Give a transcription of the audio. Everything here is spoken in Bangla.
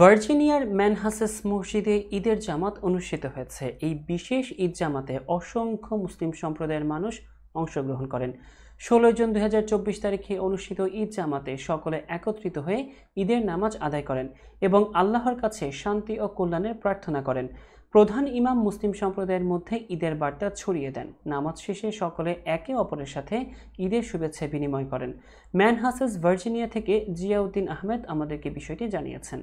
ভার্জিনিয়ার ম্যানহাসেস মসজিদে ঈদের জামাত অনুষ্ঠিত হয়েছে এই বিশেষ ঈদ জামাতে অসংখ্য মুসলিম সম্প্রদায়ের মানুষ অংশগ্রহণ করেন ষোলো জুন চব্বিশ তারিখে অনুষ্ঠিত ঈদ জামাতে সকলে একত্রিত হয়ে ঈদের নামাজ আদায় করেন এবং আল্লাহর কাছে শান্তি ও কল্যাণের প্রার্থনা করেন প্রধান ইমাম মুসলিম সম্প্রদায়ের মধ্যে ঈদের বার্তা ছড়িয়ে দেন নামাজ শেষে সকলে একে অপরের সাথে ঈদের শুভেচ্ছা বিনিময় করেন ম্যানহাসেস ভার্জিনিয়া থেকে জিয়াউদ্দিন আহমেদ আমাদেরকে বিষয়টি জানিয়েছেন